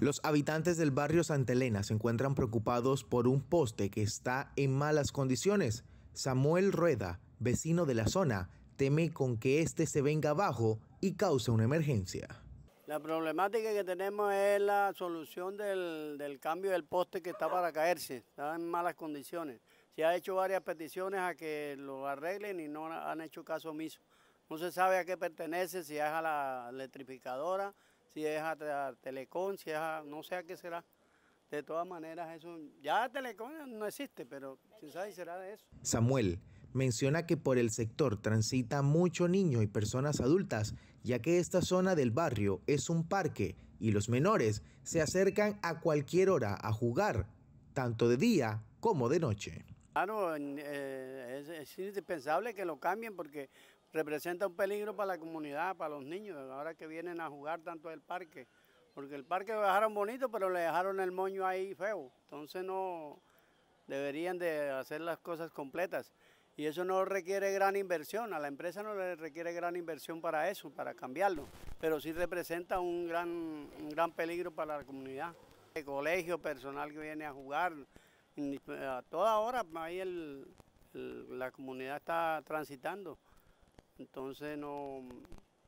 Los habitantes del barrio Santa Elena se encuentran preocupados por un poste que está en malas condiciones. Samuel Rueda, vecino de la zona, teme con que este se venga abajo y cause una emergencia. La problemática que tenemos es la solución del, cambio del poste que está para caerse, está en malas condiciones. Se ha hecho varias peticiones a que lo arreglen y no han hecho caso omiso. No se sabe a qué pertenece, si es a la electrificadora, si es a, Telecom, si es a no sé a qué será. De todas maneras, eso ya Telecom no existe, pero si sabe será de eso. Samuel menciona que por el sector transita mucho niño y personas adultas, ya que esta zona del barrio es un parque y los menores se acercan a cualquier hora a jugar, tanto de día como de noche. Claro, ah, eh, es, indispensable que lo cambien porque representa un peligro para la comunidad, para los niños, ahora que vienen a jugar tanto el parque. Porque el parque lo dejaron bonito, pero le dejaron el moño ahí feo. Entonces no deberían de hacer las cosas completas. Y eso no requiere gran inversión, a la empresa no le requiere gran inversión para eso, para cambiarlo. Pero sí representa un gran, un gran peligro para la comunidad. El colegio, personal que viene a jugar, a toda hora la comunidad está transitando, entonces no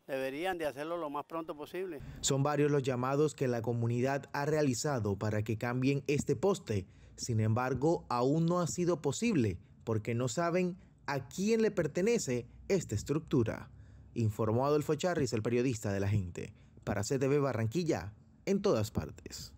deberían de hacerlo lo más pronto posible. Son varios los llamados que la comunidad ha realizado para que cambien este poste, sin embargo aún no ha sido posible porque no saben a quién le pertenece esta estructura. Informó Adolfo Charris, el periodista de la gente, para CTV Barranquilla, en todas partes.